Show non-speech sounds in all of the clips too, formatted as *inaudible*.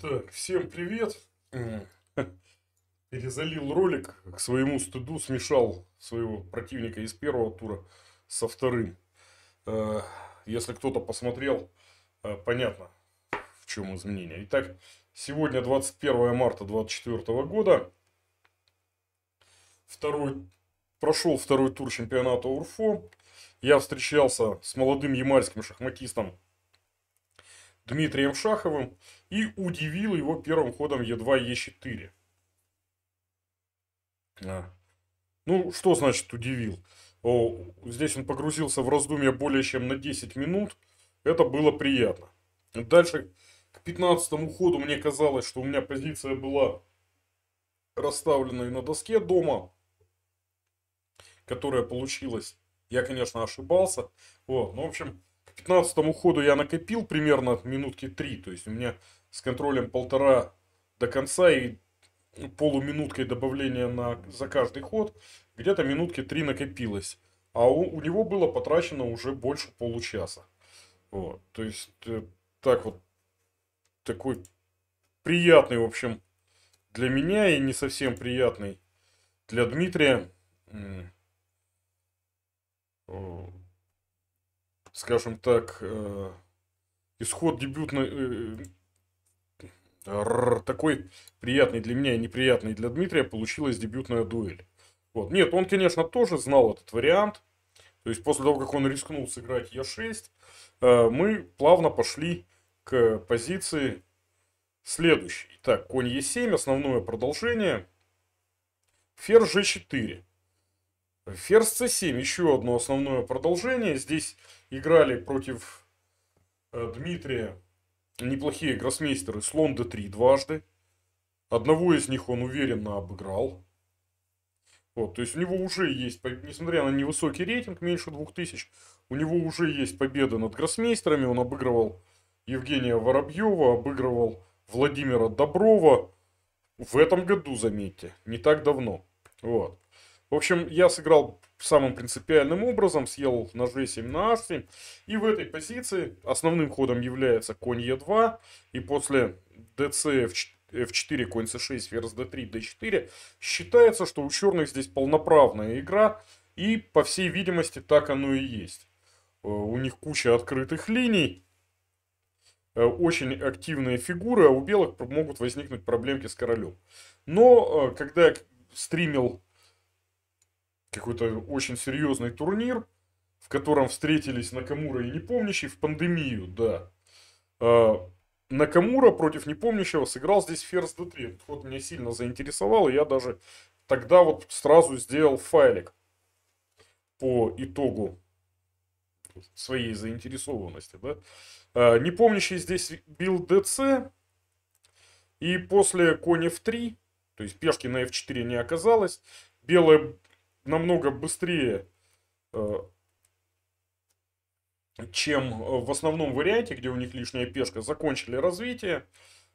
Так, всем привет. *laughs* Перезалил ролик, к своему стыду смешал своего противника из первого тура со вторым. Э, если кто-то посмотрел, э, понятно, в чем изменение. Итак, сегодня 21 марта 2024 года. Второй, прошел второй тур чемпионата УРФО. Я встречался с молодым ямальским шахматистом Дмитрием Шаховым и удивил его первым ходом Е2, Е4. А. Ну, что значит удивил? О, здесь он погрузился в раздумья более чем на 10 минут. Это было приятно. Дальше, к 15 ходу мне казалось, что у меня позиция была расставлена и на доске дома, которая получилась. Я, конечно, ошибался. О, ну, в общем, 15 ходу я накопил примерно минутки 3. То есть у меня с контролем полтора до конца и полуминуткой добавления на, за каждый ход. Где-то минутки 3 накопилось. А у, у него было потрачено уже больше получаса. Вот. То есть э, так вот. Такой приятный, в общем, для меня и не совсем приятный для Дмитрия. скажем так, э, исход дебютной... Э, такой приятный для меня и неприятный для Дмитрия получилась дебютная дуэль. Вот. Нет, он, конечно, тоже знал этот вариант. То есть после того, как он рискнул сыграть Е6, э, мы плавно пошли к позиции следующей. Итак, конь Е7, основное продолжение. Ферзь ж 4 Ферзь c7, еще одно основное продолжение. Здесь играли против э, Дмитрия неплохие гроссмейстеры слон d3 дважды. Одного из них он уверенно обыграл. Вот, то есть у него уже есть, несмотря на невысокий рейтинг, меньше 2000, у него уже есть победа над гроссмейстерами. Он обыгрывал Евгения Воробьева, обыгрывал Владимира Доброва в этом году, заметьте, не так давно. Вот. В общем, я сыграл самым принципиальным образом, съел на g7 на h7. И в этой позиции основным ходом является конь e2. И после dc f4, конь c6, ферзь d3, d4, считается, что у черных здесь полноправная игра. И, по всей видимости, так оно и есть. Э, у них куча открытых линий э, очень активные фигуры, а у белых могут возникнуть проблемки с королем. Но э, когда я стримил какой-то очень серьезный турнир, в котором встретились Накамура и Непомнящий в пандемию, да. А, Накамура против Непомнящего сыграл здесь Ферзь d3. вот меня сильно заинтересовал, и я даже тогда вот сразу сделал файлик по итогу своей заинтересованности, да. А, Непомнящий здесь бил dc, и после конь f3, то есть пешки на f4 не оказалось, белые намного быстрее, э, чем в основном варианте, где у них лишняя пешка, закончили развитие,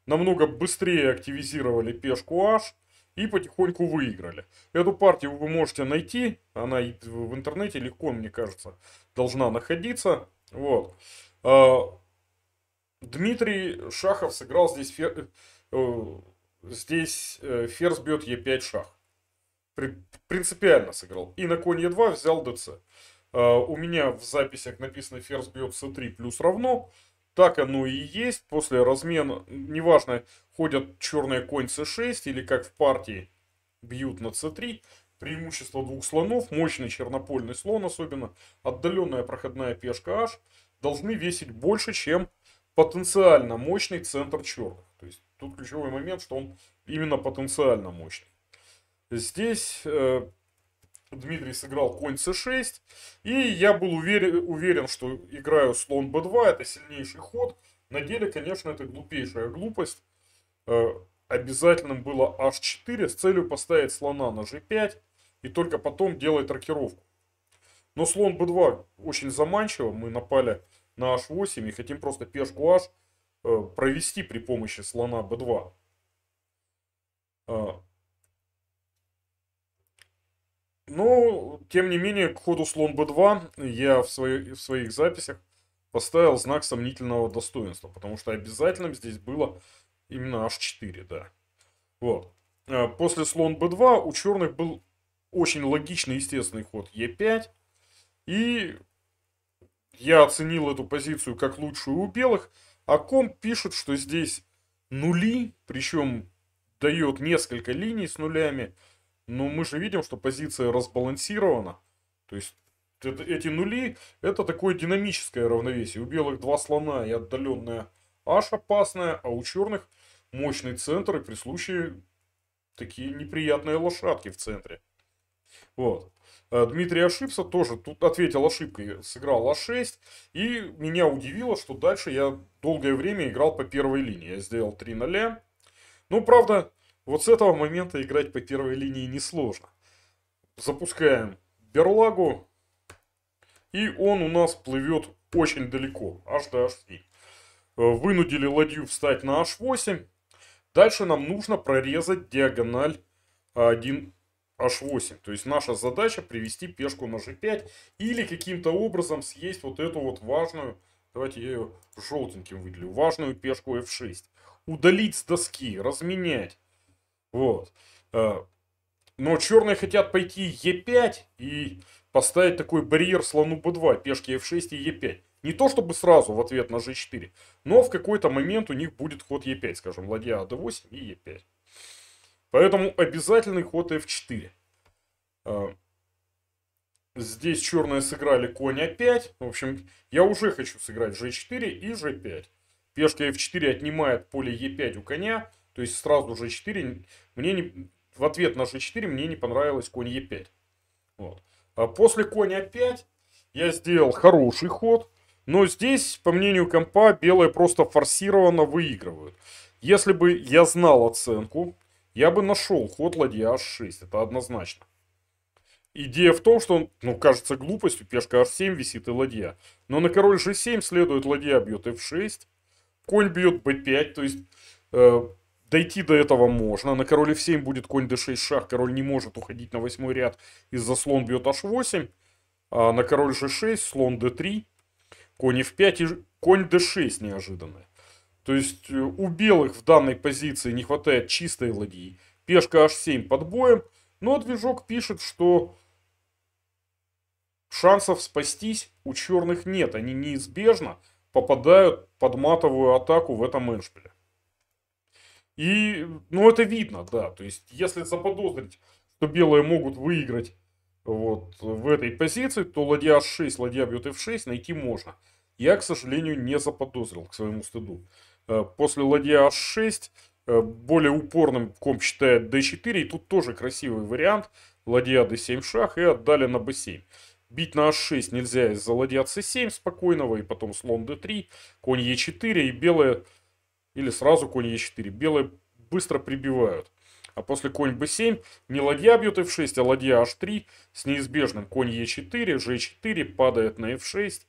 намного быстрее активизировали пешку H и потихоньку выиграли. Эту партию вы можете найти, она в интернете легко, мне кажется, должна находиться. Вот. Э, Дмитрий Шахов сыграл здесь, фер... Э, здесь ферзь бьет Е5 шах принципиально сыграл. И на конь Е2 взял ДЦ. А, у меня в записях написано ферзь бьет С3 плюс равно. Так оно и есть. После размена, неважно, ходят черные конь С6 или как в партии бьют на С3. Преимущество двух слонов, мощный чернопольный слон особенно, отдаленная проходная пешка H должны весить больше, чем потенциально мощный центр черных. То есть тут ключевой момент, что он именно потенциально мощный. Здесь э, Дмитрий сыграл конь c6. И я был уверен, уверен, что играю слон b2. Это сильнейший ход. На деле, конечно, это глупейшая глупость. Э, обязательным было h4 с целью поставить слона на g5. И только потом делать рокировку. Но слон b2 очень заманчиво. Мы напали на h8 и хотим просто пешку h э, провести при помощи слона b2. Но, ну, тем не менее, к ходу слон b2 я в, своей, в своих записях поставил знак сомнительного достоинства, потому что обязательным здесь было именно h4, да. Вот. А, после слон b2 у черных был очень логичный, естественный ход e5. И я оценил эту позицию как лучшую у белых. А комп пишет, что здесь нули, причем дает несколько линий с нулями. Но ну, мы же видим, что позиция разбалансирована. То есть это, эти нули это такое динамическое равновесие. У белых два слона и отдаленная аж опасная, а у черных мощный центр и при случае такие неприятные лошадки в центре. Вот. Э, Дмитрий ошибся тоже, тут ответил ошибкой, сыграл А6. И меня удивило, что дальше я долгое время играл по первой линии. Я сделал 3 0. Ну, правда, вот с этого момента играть по первой линии несложно. Запускаем берлагу. И он у нас плывет очень далеко, аж до h э, Вынудили ладью встать на h8. Дальше нам нужно прорезать диагональ 1 h8. То есть наша задача привести пешку на g5 или каким-то образом съесть вот эту вот важную, давайте я ее желтеньким выделю, важную пешку f6. Удалить с доски, разменять. Вот. Э, но черные хотят пойти Е5 и поставить такой барьер слону Б2, пешки F6 и Е5. Не то чтобы сразу в ответ на G4, но в какой-то момент у них будет ход Е5, скажем, ладья d8 а и Е5. Поэтому обязательный ход F4. Э, здесь черные сыграли конь А5. В общем, я уже хочу сыграть G4 и G5. Пешка F4 отнимает поле Е5 у коня. То есть сразу же 4, мне не, в ответ на g4 мне не понравилось конь e5. Вот. А после коня 5 я сделал хороший ход, но здесь, по мнению компа, белые просто форсированно выигрывают. Если бы я знал оценку, я бы нашел ход ладья h6, это однозначно. Идея в том, что, ну, кажется глупостью, пешка h7 висит и ладья. Но на король g7 следует ладья бьет f6, конь бьет b5, то есть э, Дойти до этого можно. На короле f7 будет конь d6 шах. Король не может уходить на восьмой ряд из-за слон бьет h8. А на король g6, слон d3, конь f5 и конь d6 неожиданно. То есть э, у белых в данной позиции не хватает чистой ладьи. Пешка h7 под боем. Но движок пишет, что шансов спастись у черных нет. Они неизбежно попадают под матовую атаку в этом эншпиле. И, ну, это видно, да. То есть, если заподозрить, что белые могут выиграть вот в этой позиции, то ладья h6, ладья бьет f6 найти можно. Я, к сожалению, не заподозрил к своему стыду. Э, после ладья h6 э, более упорным комп считает d4, и тут тоже красивый вариант. Ладья d7 шах и отдали на b7. Бить на h6 нельзя из-за ладья c7 спокойного, и потом слон d3, конь e4, и белые или сразу конь Е4. Белые быстро прибивают. А после конь b7 не ладья бьет f6, а ладья h3 с неизбежным конь e4, g4 падает на f6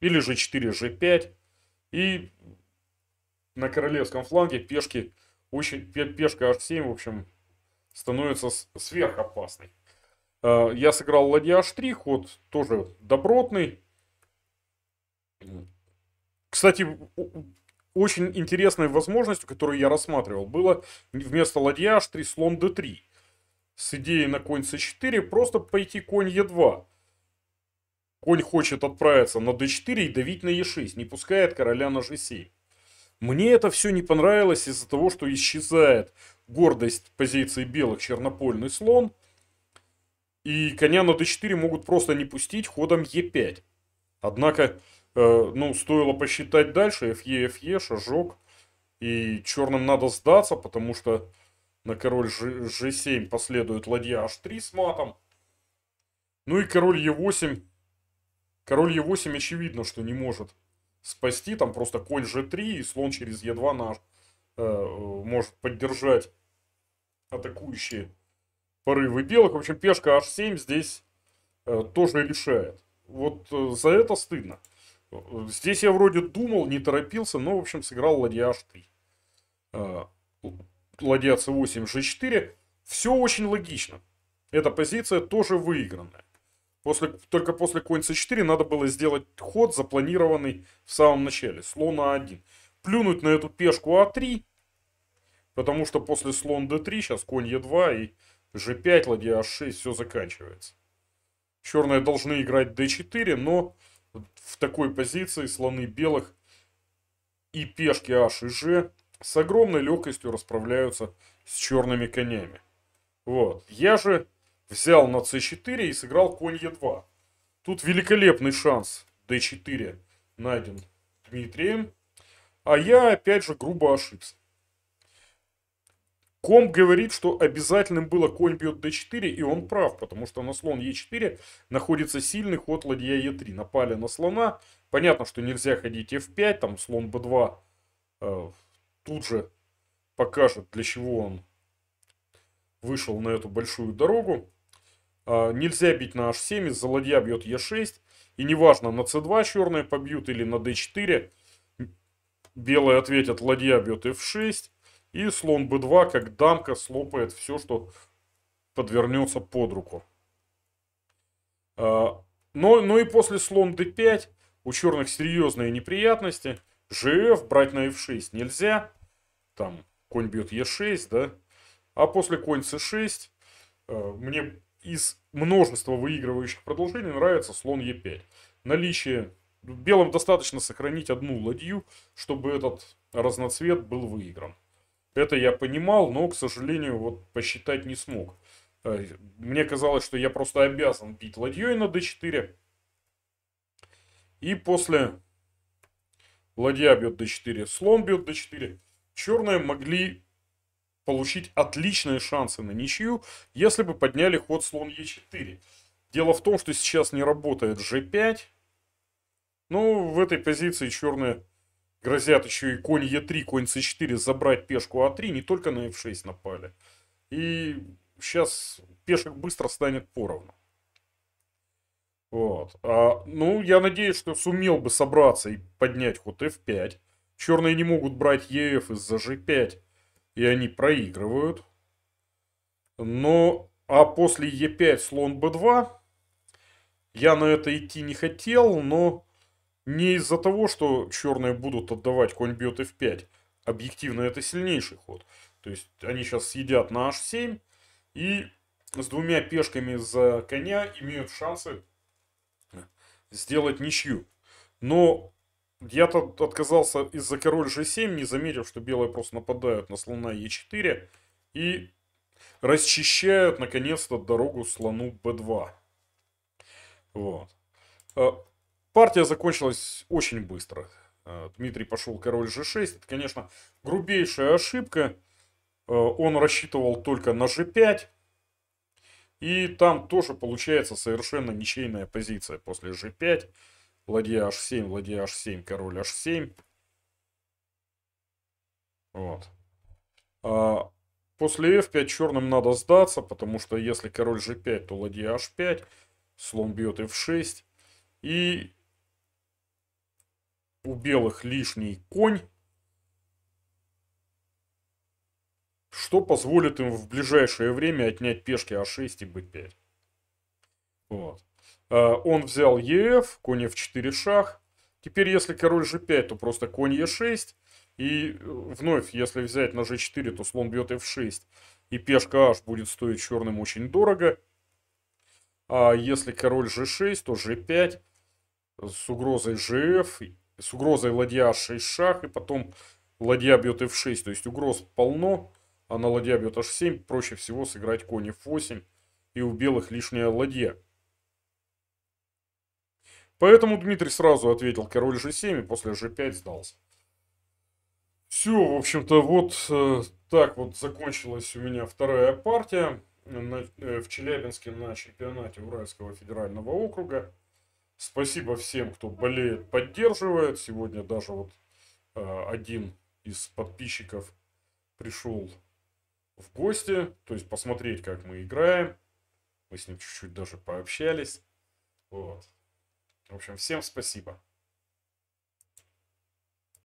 или g4, g5. И на королевском фланге пешки очень, пешка h7, в общем, становится сверхопасной. А, я сыграл ладья h3, ход тоже добротный. Кстати, очень интересной возможностью, которую я рассматривал, было вместо ладья h3 слон d3. С идеей на конь c4 просто пойти конь e2. Конь хочет отправиться на d4 и давить на e6, не пускает короля на g7. Мне это все не понравилось из-за того, что исчезает гордость позиции белых чернопольный слон. И коня на d4 могут просто не пустить ходом e5. Однако Э, ну, стоило посчитать дальше, фе, фе, e, e, шажок, и черным надо сдаться, потому что на король g7 последует ладья h3 с матом. Ну и король e8. Король e8 очевидно, что не может спасти. Там просто конь g3 и слон через e2 наш, э, может поддержать атакующие порывы белых. В общем, пешка h7 здесь э, тоже решает. Вот э, за это стыдно. Здесь я вроде думал, не торопился, но, в общем, сыграл ладья h3. Ладья c8, g4. Все очень логично. Эта позиция тоже выигранная. После, только после конь c4 надо было сделать ход, запланированный в самом начале. Слон а1. Плюнуть на эту пешку а3, потому что после слон d3 сейчас конь e2 и g5, ладья h6, все заканчивается. Черные должны играть d4, но в такой позиции слоны белых и пешки H и G с огромной легкостью расправляются с черными конями. Вот. Я же взял на c4 и сыграл конь e2. Тут великолепный шанс d4 найден Дмитрием. А я опять же грубо ошибся. Комп говорит, что обязательным было конь бьет d4, и он прав, потому что на слон e4 находится сильный ход ладья e3. Напали на слона. Понятно, что нельзя ходить f5, там слон b2 э, тут же покажет, для чего он вышел на эту большую дорогу. Э, нельзя бить на h7, из-за ладья бьет e6. И неважно, на c2 черные побьют или на d4. Белые ответят, ладья бьет f6 и слон b2, как дамка, слопает все, что подвернется под руку. А, но, но и после слон d5 у черных серьезные неприятности. Жф брать на f6 нельзя. Там конь бьет e6, да. А после конь c6 а, мне из множества выигрывающих продолжений нравится слон e5. Наличие белым достаточно сохранить одну ладью, чтобы этот разноцвет был выигран. Это я понимал, но, к сожалению, вот посчитать не смог. Э, мне казалось, что я просто обязан бить ладьей на d4. И после ладья бьет d4, слон бьет d4. Черные могли получить отличные шансы на ничью, если бы подняли ход слон e4. Дело в том, что сейчас не работает g5. Ну, в этой позиции черные Грозят еще и конь Е3, конь С4 забрать пешку А3, не только на F6 напали. И сейчас пешек быстро станет поровну. Вот. А, ну, я надеюсь, что сумел бы собраться и поднять ход F5. Черные не могут брать EF из-за G5. И они проигрывают. Но, а после E5 слон B2. Я на это идти не хотел, но не из-за того, что черные будут отдавать конь бьет f5. Объективно это сильнейший ход. То есть они сейчас съедят на h7 и с двумя пешками за коня имеют шансы сделать ничью. Но я-то отказался из-за король g7, не заметив, что белые просто нападают на слона e4 и расчищают наконец-то дорогу слону b2. Вот. А Партия закончилась очень быстро. Э, Дмитрий пошел король g6. Это, конечно, грубейшая ошибка. Э, он рассчитывал только на g5. И там тоже получается совершенно ничейная позиция после g5. Ладья h7, ладья h7, король h7. Вот. А после f5 черным надо сдаться, потому что если король g5, то ладья h5. Слон бьет f6. И у белых лишний конь, что позволит им в ближайшее время отнять пешки А6 и Б5. Вот. Э, он взял ЕФ, конь в 4 шах. Теперь, если король G5, то просто конь E6. И э, вновь, если взять на G4, то слон бьет F6. И пешка H будет стоить черным очень дорого. А если король G6, то G5 с угрозой GF с угрозой ладья 6 шах, и потом ладья бьет f6, то есть угроз полно, а на ладья бьет h7 проще всего сыграть конь f8, и у белых лишняя ладья. Поэтому Дмитрий сразу ответил король g7 и после g5 сдался. Все, в общем-то, вот э, так вот закончилась у меня вторая партия на, э, в Челябинске на чемпионате Уральского федерального округа. Спасибо всем, кто болеет, поддерживает. Сегодня даже вот э, один из подписчиков пришел в гости, то есть посмотреть, как мы играем. Мы с ним чуть-чуть даже пообщались. Вот. В общем, всем спасибо.